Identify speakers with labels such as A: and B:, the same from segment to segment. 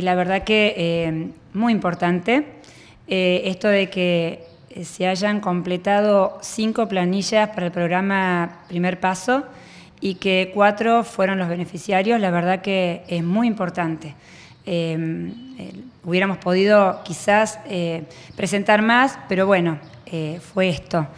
A: Y la verdad que eh, muy importante eh, esto de que se hayan completado cinco planillas para el programa Primer Paso y que cuatro fueron los beneficiarios, la verdad que es muy importante. Em, eh, hubiéramos podido quizás presentar más, pero bueno, fue esto.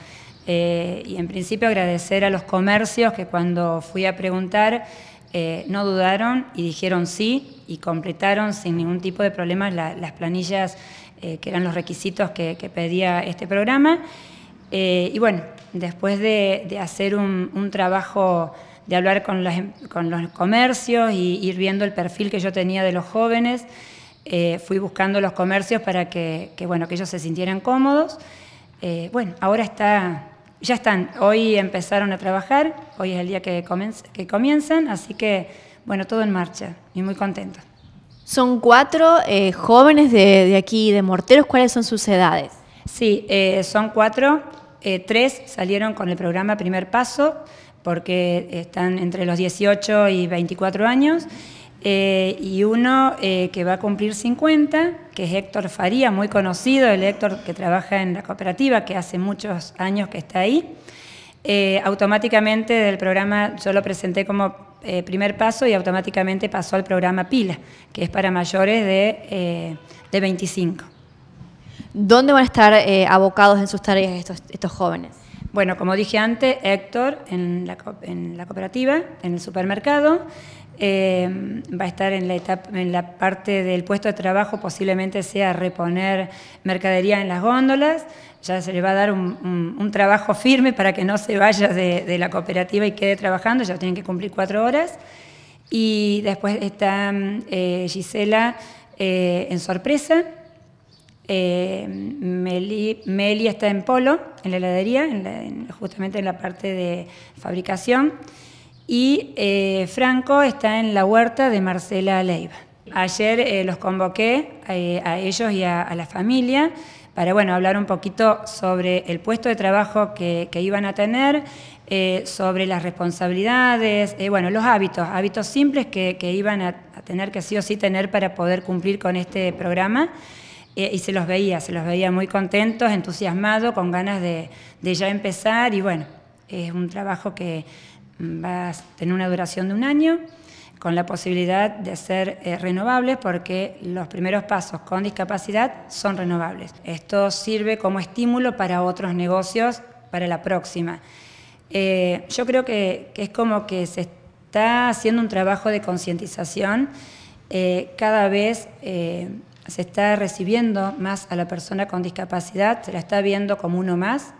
A: y en principio agradecer a los comercios que cuando fui a preguntar eh, no dudaron y dijeron sí y completaron sin ningún tipo de problemas las planillas eh, que eran los requisitos que, pedía este programa. Eh, y bueno, después de, hacer un, trabajo de hablar em, con, los comercios y ir viendo el perfil que yo tenía de los jóvenes, fui buscando los comercios para que, que, bueno, que ellos se sintieran cómodos. bueno, ahora está ya están, hoy empezaron a trabajar, hoy es el día que, comienzan, así que bueno, todo en marcha y muy contento. Son cuatro eh, jóvenes de, aquí, de Morteros, ¿cuáles son sus edades? Sí, eh, son cuatro, eh, tres salieron con el programa Primer Paso porque están entre los 18 y 24 años eh, y uno eh, que va a cumplir 50, que es Héctor Faría, muy conocido, el Héctor que trabaja en la cooperativa, que hace muchos años que está ahí. Eh, automáticamente del programa yo lo presenté como primer paso y automáticamente pasó al programa PILA, que es para mayores de, 25. ¿Dónde van a estar abocados en sus tareas estos, estos jóvenes? Bueno, como dije antes, Héctor en la, cooperativa, en el supermercado, eh, va a estar en la, en la parte del puesto de trabajo, posiblemente sea reponer mercadería en las góndolas, ya se le va a dar un, trabajo firme para que no se vaya de, la cooperativa y quede trabajando, ya tienen que cumplir cuatro horas. Y después está eh, Gisela eh, en sorpresa, eh, Meli, está en Polo, en la heladería, justamente en la parte de fabricación. Y eh, Franco está en la huerta de Marcela Leiva. Ayer eh, los convoqué a ellos y a, la familia para bueno, hablar un poquito sobre el puesto de trabajo que, iban a tener, sobre las responsabilidades, bueno, los hábitos, hábitos simples que, iban a tener que sí o sí tener para poder cumplir con este programa. Eh, y se los veía, se los veía muy contentos, entusiasmados, con ganas de, ya empezar y bueno, es un trabajo que va a tener una duración de un año con la posibilidad de ser eh, renovables porque los primeros pasos con discapacidad son renovables. Esto sirve como estímulo para otros negocios para la próxima. Eh, yo creo que, es como que se está haciendo un trabajo de concientización cada vez se está recibiendo más a la persona con discapacidad, se la está viendo como uno más